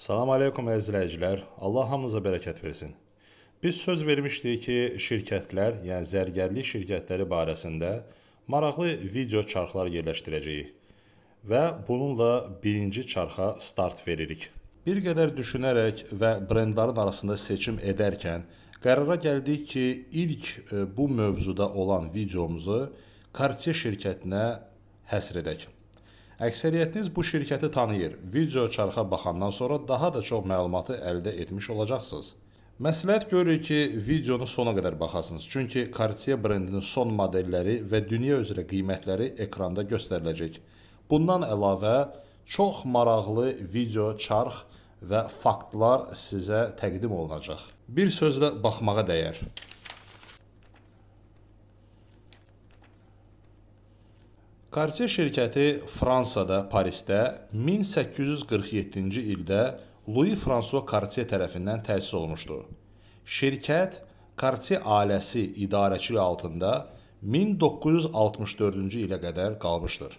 Salam aleykum əzizləyicilər, Allah hamınıza bərəkət versin. Biz söz vermişdik ki, şirkətlər, yəni zərgərlik şirkətləri barəsində maraqlı video çarxlar yerləşdirəcəyik və bununla birinci çarxa start veririk. Bir qədər düşünərək və brendlərin arasında seçim edərkən qərara gəldik ki, ilk e, bu mövzuda olan videomuzu Cartier şirkətinə həsr edək. Əksəriyyətiniz bu şirkəti tanıyır. Video çarxa baxandan sonra daha da çox məlumatı əldə etmiş olacaqsınız. Məsləhət görürük ki, videonu sona qədər baxasınız. Çünki Cartier brendinin son modelləri və dünya üzrə qiymətləri ekranda göstəriləcək. Bundan əlavə, çox maraqlı video çarx və faktlar sizə təqdim olunacaq. Bir sözlə baxmağa dəyər. Kartier şirkəti Fransada, Parisdə 1847-ci ildə Louis François Cartier tərəfindən təsis olmuşdu. Şirkət Cartier ailəsi idarəçiliyi altında 1964-cü ilə qədər qalmışdır.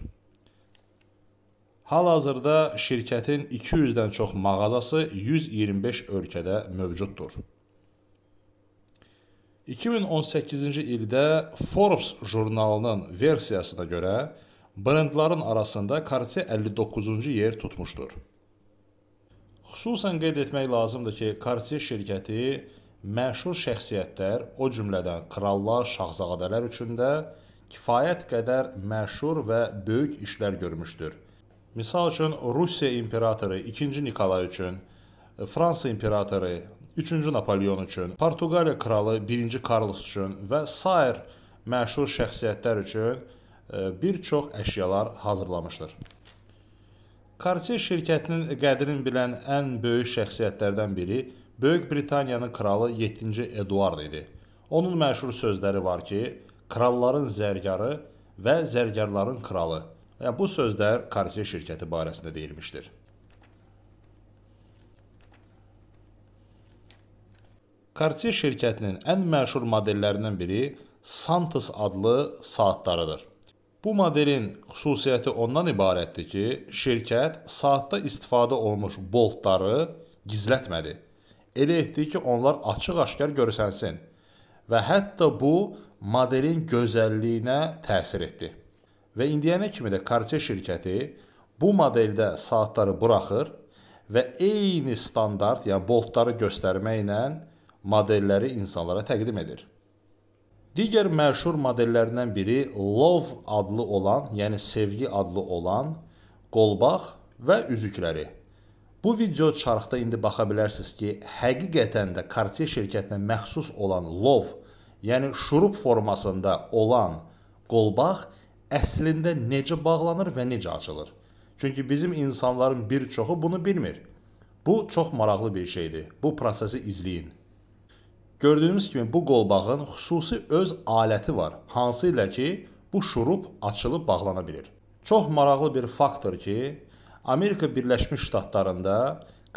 Hal-hazırda şirkətin 200-dən çox mağazası 125 ölkədə mövcuddur. 2018-ci ildə Forbes jurnalının versiyasına görə brendlərin arasında Cartier 59-cu yer tutmuşdur. Xüsusən qeyd etmək lazımdır ki, Cartier şirkəti məşhur şəxsiyyətlər, o cümlədən krallar, şahzadələr üçün də kifayət qədər məşhur və böyük işlər görmüşdür. Məsəl üçün Rusiya imperatoru 2-ci Nikolay üçün, Fransa imperatoru 3-cü Napoleon üçün, Portuqaliya kralı 1-ci Karlos üçün və sair məşhur şəxsiyyətlər üçün e, bir çox əşyalar hazırlamışdır. Cartier şirkətinin qədrini bilən ən böyük şəxsiyyətlərdən biri Böyük Britaniyanın kralı 7-ci Eduard idi. Onun məşhur sözləri var ki, kralların zərgarı və zərgarların kralı. Yəni bu sözlər Cartier şirkəti barəsində deyilmişdir. Cartier şirkətinin ən məşhur modellərindən biri Santos adlı saatlarıdır. Bu modelin xüsusiyyəti ondan ibarətdir ki, şirkət saatda istifadə olunmuş boltları gizlətmədi. Elə etdi ki, onlar açıq-aşkar görsənsin və hətta bu modelin gözəlliyinə təsir etdi. Və indiyənə kimi də Cartier şirkəti bu modeldə saatları buraxır və eyni standart, yəni boltları göstərməklə modelləri insanlara təqdim edir. Digər məşhur modellərindən biri love adlı olan, yəni sevgi adlı olan qolbaq və üzükləri. Bu video çarxda indi baxa bilərsiniz ki, həqiqətən də Cartier şirkətinə məxsus olan love, yəni şurub formasında olan qolbaq əslində necə bağlanır və necə açılır. Çünki bizim insanların bir çoxu bunu bilmir. Bu çox maraqlı bir şeydir. Bu prosesi izləyin. Gördüyünüz kimi bu qolbağın xüsusi öz aləti var, hansı ilə ki, bu şurub açılıb bağlana bilir. Çox maraqlı bir faktor ki, Amerika Birləşmiş Ştatlarında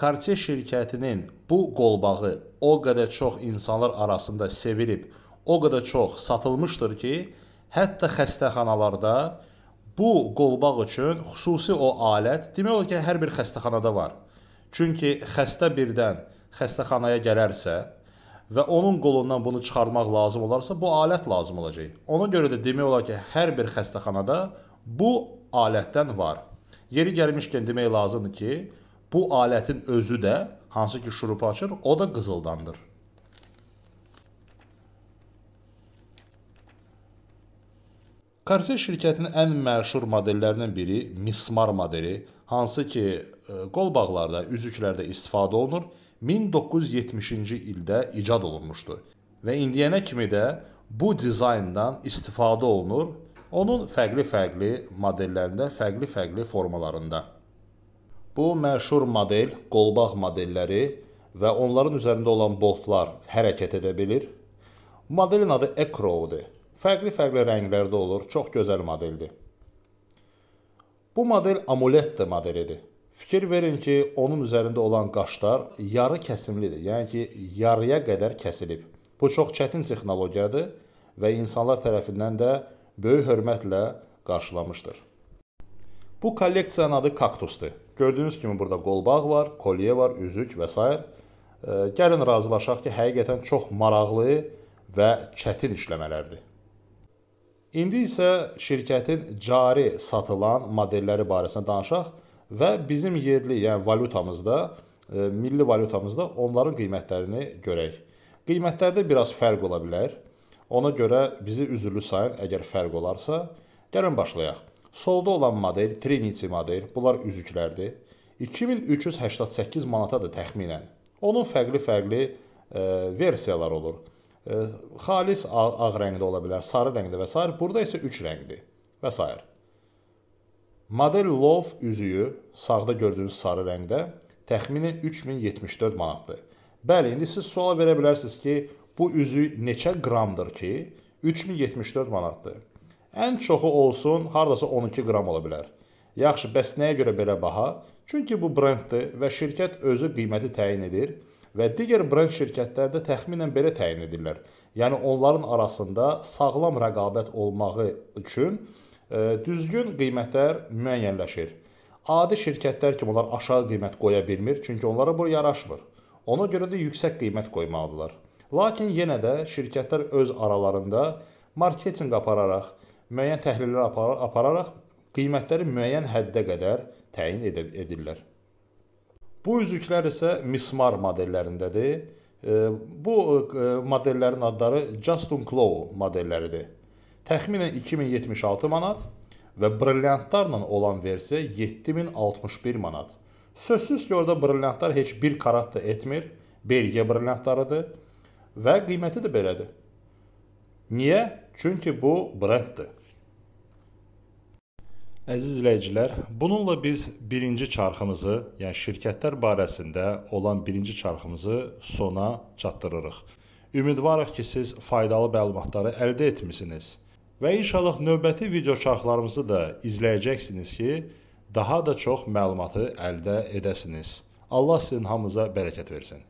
Cartier şirkətinin bu qolbağı o qədər çox insanlar arasında sevilib, o qədər çox satılmışdır ki, hətta xəstəxanalarda bu qolbaq üçün xüsusi o alət demək olar ki, hər bir xəstəxanada var. Çünki xəstə birdən xəstəxanaya gələrsə, və onun qolundan bunu çıxarmaq lazım olarsa, bu alət lazım olacaq. Ona görə də demək olar ki, hər bir xəstəxanada bu alətdən var. Yeri gəlmişkən demək lazımdır ki, bu alətin özü də, hansı ki şurup açır, o da qızıldandır. Karse şirkətinin ən məşhur modellərindən biri mismar modeli, hansı ki e, qol bağlarda, üzüklərdə istifadə olunur. 1970-ci ildə icad olunmuşdu və indiyənə kimi də bu dizayndan istifadə olunur, onun fərqli-fərqli modellərində, fərqli-fərqli formalarında. Bu məşhur model qolbaq modelləri və onların üzərində olan boltlar hərəkət edə bilir. Bu modelin adı Ecrow'dur. Fərqli-fərqli rənglərdə olur, çox gözəl modeldir. Bu model amulet modelidir. Fikir verin ki, onun üzərində olan qaşlar yarı kəsimlidir, yəni ki, yarıya qədər kəsilib. Bu çox çətin texnologiyadır və insanlar tərəfindən də böyük hörmətlə qarşılamışdır. Bu kolleksiyanın adı kaktusdur. Gördüyünüz kimi burada qolbaq var, kolye var, üzük və s. Gəlin razılaşaq ki, həqiqətən çox maraqlı və çətin işləmələrdir. İndi isə şirkətin cari satılan modelləri barəsində danışaq və bizim yerli, yəni valyutamızda, e, milli valyutamızda onların qiymətlərini görək. Qiymətlərdə biraz fərq ola bilər. Ona görə bizi üzürlü sayın əgər fərq olarsa, gəlin başlayaq. Solda olan model Trinity model, bunlar üzüklərdir. 2388 manatadır təxminən. Onun fərqli-fərqli e, versiyalar olur. E, xalis ağ, ağ rəngdə ola bilər, sarı rəngdə və s. Burada isə 3 rəngdir və s. Model love üzüyü sağda gördüyünüz sarı rəngdə təxminən 3074 manatdır. Bəli, indi siz sual verə bilərsiniz ki, bu üzük neçə qramdır ki, 3074 manatdır. Ən çoxu olsun, hardasa 12 qram ola bilər. Yaxşı, bəs nəyə görə belə baha? Çünki bu brenddir və şirkət özü qiyməti təyin edir və digər brend şirkətlərdə təxminən belə təyin edirlər. Yəni onların arasında sağlam rəqabət olmağı üçün düzgün qiymətlər müəyyənləşir. Adi şirkətlər kimi onlar aşağı qiymət qoya bilmir, çünki onlara bu yaraşmır. Ona görə də yüksək qiymət qoymalıdırlar. Lakin yenə də şirkətlər öz aralarında marketinq apararaq, müəyyən təhlillər apar apararaq qiymətləri müəyyən həddə qədər təyin ed edirlər. Bu üzüklər isə mismar modellərindədir. Bu modellərin adları Justin Claw modelləridir təxminən 2076 manat və brilliantlarla olan versiya 7061 manat. Sözsüz ki, orada brilliantlar heç bir karat da etmir. Belgiya brilliantlarıdır və qiyməti də belədir. Niyə? Çünki bu brenddir. Əziz izləyicilər, bununla biz birinci çarxımızı, yəni şirkətlər barəsində olan birinci çarxımızı sona çatdırırıq. Ümidvarıq ki, siz faydalı məlumatları əldə etmisiniz. Və inşallah növbəti video şərhlərimizi də izləyəcəksiniz ki, daha da çox məlumatı əldə edəsiniz. Allah sizin hamınıza bərəkət versin.